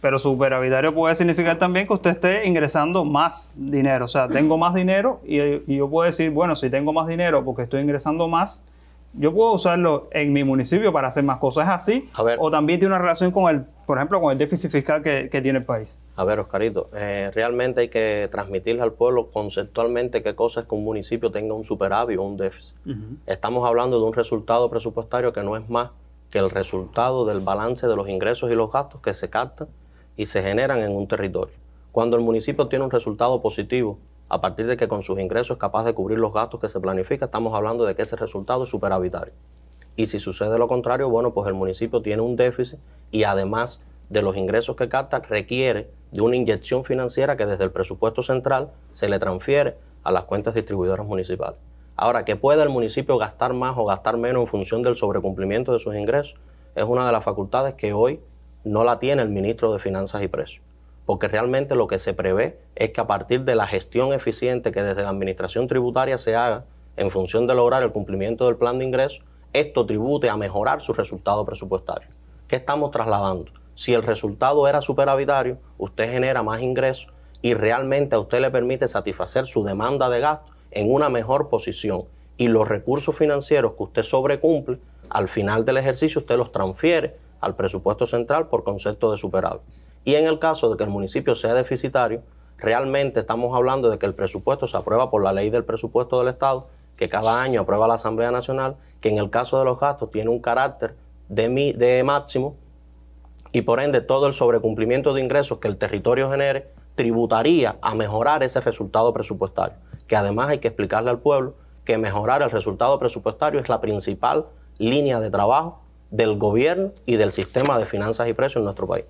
Pero superavitario puede significar también que usted esté ingresando más dinero. O sea, tengo más dinero y, yo puedo decir, bueno, si tengo más dinero porque estoy ingresando más, yo puedo usarlo en mi municipio para hacer más cosas así. o también tiene una relación con el, por ejemplo, con el déficit fiscal que, tiene el país. A ver, Oscarito, eh, realmente hay que transmitirle al pueblo conceptualmente qué cosa es que un municipio tenga un superávit o un déficit. Estamos hablando de un resultado presupuestario que no es más que el resultado del balance de los ingresos y los gastos que se captan y se generan en un territorio. Cuando el municipio tiene un resultado positivo, a partir de que con sus ingresos es capaz de cubrir los gastos que se planifica, estamos hablando de que ese resultado es superavitario. Y si sucede lo contrario, bueno, pues el municipio tiene un déficit y además de los ingresos que capta, requiere de una inyección financiera que desde el presupuesto central se le transfiere a las cuentas distribuidoras municipales. Ahora, que pueda el municipio gastar más o gastar menos en función del sobrecumplimiento de sus ingresos, es una de las facultades que hoy no la tiene el ministro de Finanzas y Precios, porque realmente lo que se prevé es que a partir de la gestión eficiente que desde la Administración Tributaria se haga en función de lograr el cumplimiento del plan de ingresos, esto tribute a mejorar su resultado presupuestario. ¿Qué estamos trasladando? Si el resultado era superavitario, usted genera más ingresos y realmente a usted le permite satisfacer su demanda de gasto en una mejor posición. Y los recursos financieros que usted sobrecumple, al final del ejercicio usted los transfiere al presupuesto central por concepto de superado. Y en el caso de que el municipio sea deficitario, realmente estamos hablando de que el presupuesto se aprueba por la ley del presupuesto del Estado, que cada año aprueba la Asamblea Nacional, que en el caso de los gastos tiene un carácter de, de máximo y por ende todo el sobrecumplimiento de ingresos que el territorio genere tributaría a mejorar ese resultado presupuestario, que además hay que explicarle al pueblo que mejorar el resultado presupuestario es la principal línea de trabajo del gobierno y del sistema de finanzas y precios en nuestro país.